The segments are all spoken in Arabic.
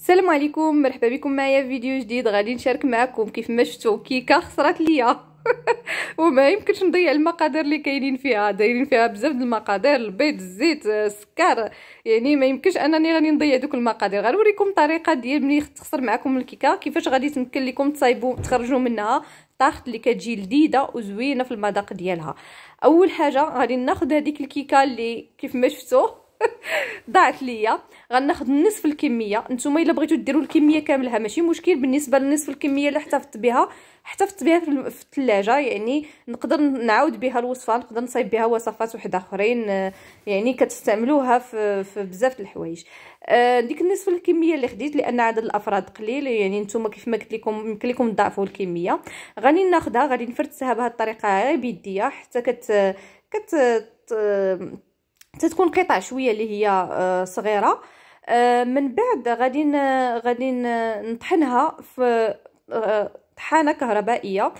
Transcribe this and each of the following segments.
السلام عليكم مرحبا بكم معايا في فيديو جديد غادي نشارك معكم كيف ما شفتوا كيكه خسرات ليا وما يمكنش نضيع المقادير اللي كاينين فيها دايرين فيها بزاف د المقادير البيض الزيت السكر يعني ما يمكنش انني غادي نضيع دوك المقادير غنوريكم الطريقه ديال ملي تخسر معكم الكيكه كيفاش غادي تمكن لكم تصايبوا تخرجوا منها طاخت اللي كتجي لذيذه وزوينه في المذاق ديالها اول حاجه غادي ناخذ هذيك الكيكه اللي كيف ما شفتوا ضاعت ليا غناخذ نصف الكميه نتوما الا بغيتو ديروا الكميه كاملها ماشي مشكل بالنسبه لنصف الكميه اللي احتفظت بها احتفظت بها في الثلاجه يعني نقدر نعاود بها الوصفه نقدر نصايب بها وصفات واحد اخرين يعني كتستعملوها في, في بزاف الحوايج آه، ديك النصف الكميه اللي خديت لان عدد الافراد قليل يعني نتوما كيف ما قلت لكم يمكن لكم تضاعفوا الكميه غادي ناخدها غادي نفرتسها بهذه الطريقه بيديا حتى كت كت تتكون قطع شويه اللي هي آه، صغيره آه، من بعد غادي غادي نطحنها في آه، طحانه كهربائيه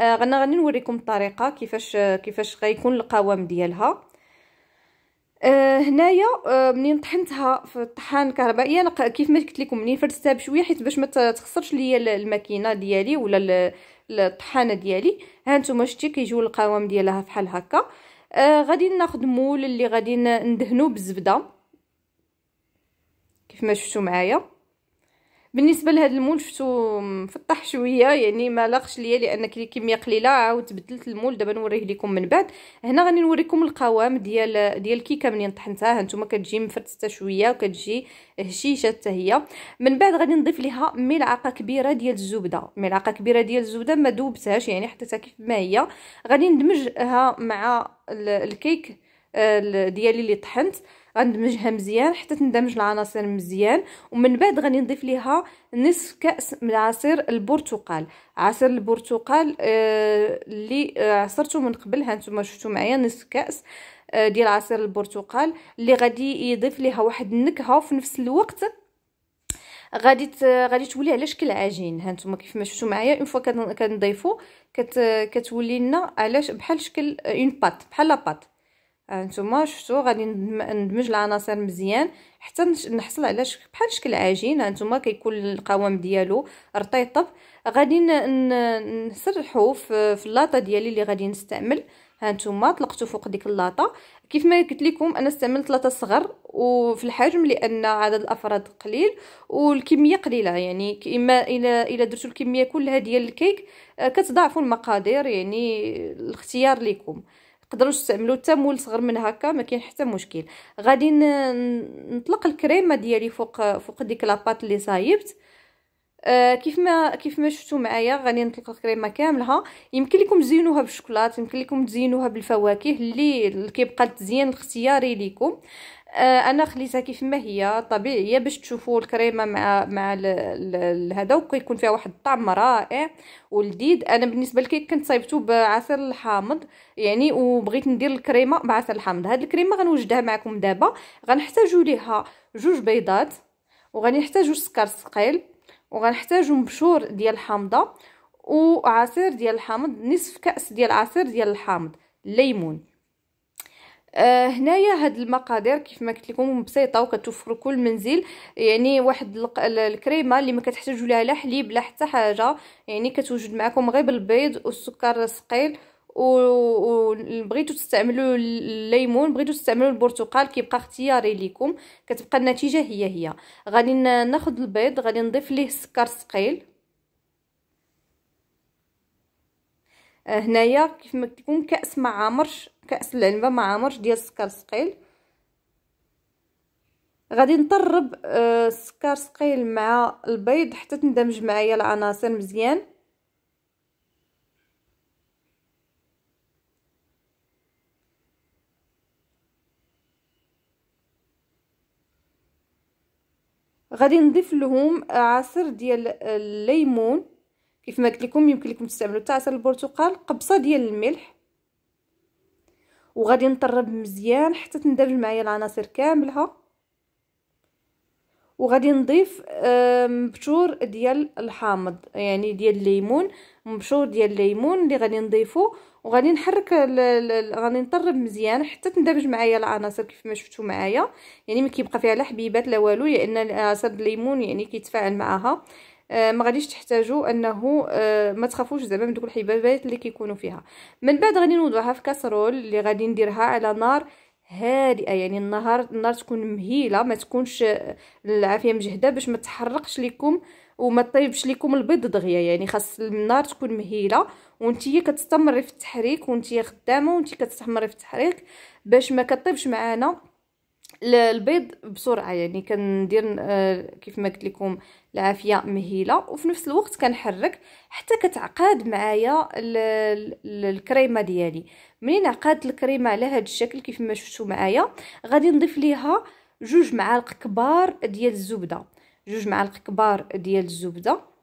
غنا غادي نوريكم الطريقه كيفاش كيفاش غيكون القوام ديالها هنايا منين طحنتها في الطحان الكهربائي انا كيف ما قلت لكم منين فرستها بشويه حيت باش ما تخسرش ليا الماكينه ديالي ولا الطحانه ديالي ها نتوما شتي كيجيو القوام ديالها فحال هكا آه غادي ناخذ مول اللي غادي ندهنو بالزبده كيف ما شفتوا معايا بالنسبه لهذا المول شفتو مفطح شويه يعني ما لاقش ليا لان الكميه قليله عاود بدلت المول دابا نوريه لكم من بعد هنا غادي نوريكم القوام ديال ديال الكيكه منين طحنتها هانتوما كتجي مفرتسته شويه وكتجي هشيشه حتى هي من بعد غادي نضيف ليها ملعقه كبيره ديال الزبده ملعقه كبيره ديال الزبده ما ذوبتهاش يعني حطيتها كيف ما هي غادي ندمجها مع الكيك آه، ديالي اللي طحنت غندمجها مزيان حتى تندمج العناصر مزيان ومن بعد غادي نضيف ليها نصف كاس من عصير البرتقال عصير البرتقال آه اللي آه، عصرته من قبل هانتوما شفتوا معايا نصف كاس آه، ديال عصير البرتقال اللي غادي يضيف ليها واحد النكهه وفي نفس الوقت غادي غادي تولي على شكل عجين ها نتوما كيف ما شفتوا معايا اون فوا كنضيفو كت كتولي لنا على بحال شكل آه، اون بات بحال لا بات آه، نتوما شفتوا غادي ندمج العناصر مزيان حتى نحصل على شك بحال شكل عجين نتوما كيكون القوام ديالو رطيطب غادي نسرحو في اللاطه ديالي اللي غادي نستعمل هانتوما طلقتو فوق ديك اللاطه كيف ما قلت لكم انا استعملت لاطه صغر وفي الحجم لان عدد الافراد قليل والكميه قليله يعني اما الى الى درتو الكميه كلها ديال الكيك آه، كتضاعفوا المقادير يعني الاختيار لكم تقدروا تستعملوا حتى مول صغر من هكا ما كاين حتى مشكل غادي نطلق الكريمه ديالي فوق فوق ديك لاباط اللي صايبت آه كيف ما كيف ما شفتوا معايا غادي نطلق الكريمه كاملها يمكن لكم تزينوها بالشوكولات يمكن لكم تزينوها بالفواكه اللي كيبقى التزيين الاختياري لكم آه انا خليتها كيف ما هي طبيعيه باش تشوفوا الكريمه مع مع هذا وكيكون فيها واحد الطعم رائع ولذيذ انا بالنسبه للكيك كنت صايبته بعسل الحامض يعني وبغيت ندير الكريمه بعسل الحامض هذه الكريمه غنوجدها معكم دابا غنحتاجوا ليها جوج بيضات وغنحتاجوا سكر ثقيل وغنحتاجو مبشور ديال الحامضه وعصير ديال الحامض نصف كاس ديال عصير ديال الحامض الليمون آه هنايا هاد المقادير كيف ما قلت لكم بسيطه وكتوفر كل منزل يعني واحد الكريمه اللي ما كتحتاجوا لها لا حليب لا حتى حاجه يعني كتوجد معكم غير بالبيض والسكر الثقيل وبغيتو تستعملوا الليمون بغيتو تستعملوا البرتقال كيبقى اختياري ليكم كتبقى النتيجه هي هي غادي ناخذ البيض غادي نضيف ليه السكر ثقيل آه، هنايا كيف ما قلت لكم كاس ما عامرش كاس العنبه ما عامرش ديال السكر ثقيل غادي نطرب السكر آه، ثقيل مع البيض حتى تندمج معايا العناصر مزيان غادي نضيف لهم عصير ديال الليمون كيف ما قلت لكم يمكن لكم تستعملوا حتى عصير البرتقال قبصه ديال الملح وغادي نطرب مزيان حتى تندمج معايا العناصر كاملها وغادي نضيف مبشور ديال الحامض يعني ديال الليمون مبشور ديال الليمون اللي غادي نضيفو وغادي نحرك غادي نطرب مزيان حتى تندمج معايا العناصر كيف ما شفتوا معايا يعني ما كيبقى فيها لا حبيبات لا والو لان عصير الليمون يعني كيتفاعل معاها آه، ما غاديش تحتاجوا انه آه، ما تخافوش زعما من دوك الحبيبات اللي كيكونوا فيها من بعد غادي نوضعها في كاسرول اللي غادي نديرها على نار هادئه يعني النهار النهار تكون مهيله ما تكونش آه، العافيه مجهده باش ما تحرقش لكم وما طيبش لكم البيض دغيا يعني خاص النار تكون مهيله وانتي كتستمري في التحريك وانتي خدامه وانتي كتستمري في التحريك باش ما كطيبش معانا البيض بسرعه يعني كندير آه، كيف ما قلت لكم العافيه مهيله وفي نفس الوقت كنحرك حتى كتعقاد معايا الكريمه ديالي منين عقدت الكريمه على هذا الشكل كيف ما شفتوا معايا غادي نضيف ليها جوج معالق كبار ديال الزبده جوج معالق كبار ديال الزبده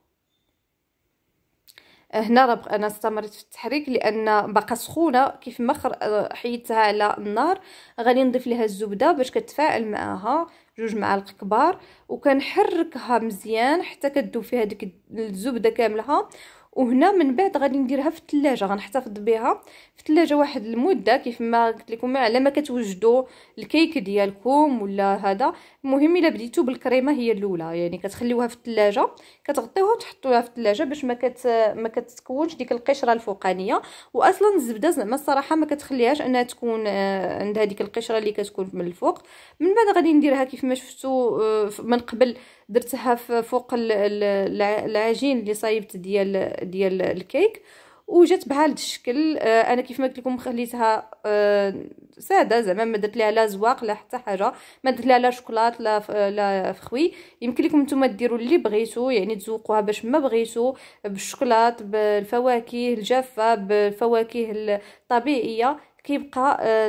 هنا راه انا استمرت في التحريك لان باقا سخونه كيف ما آه، حيدتها على النار غادي نضيف لها الزبده باش كتفاعل معاها جوج معالق كبار وكنحركها مزيان حتى كدوب فيها ديك الزبده كاملها وهنا من بعد غادي نديرها في الثلاجه غنحتفظ بها في الثلاجه واحد المده كيف ما قلت لكم على ما كتوجدوا الكيك ديالكم ولا هذا المهم الا بديتو بالكريمه هي الاولى يعني كتخليوها في الثلاجه كتغطيوها وتحطوها في الثلاجه باش ما كت ما كتكونش ديك القشره الفوقانيه واصلا الزبده زعما الصراحه ما كتخليهاش انها تكون آه، عندها ديك القشره اللي كتكون من الفوق من بعد غادي نديرها كيف ما شفتوا آه، من قبل درتها فوق العجين اللي صايبت ديال ديال الكيك وجات بهذا الشكل آه، انا كيف ما قلت لكم خليتها آه، ساده زعما ما درت ليها لا زواق لا حتى حاجه ما درت ليها لا شوكولات لا لا فخوي يمكن لكم نتوما ديروا اللي بغيتو يعني تزوقوها باش ما بغيتو بالشوكولات بالفواكه الجافه بالفواكه الطبيعيه كيبقى آه،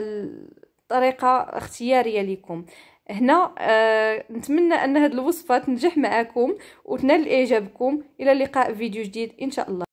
الطريقه اختياريه لكم هنا آه نتمنى ان هذه الوصفه تنجح معكم وتنال اعجابكم الى لقاء فيديو جديد ان شاء الله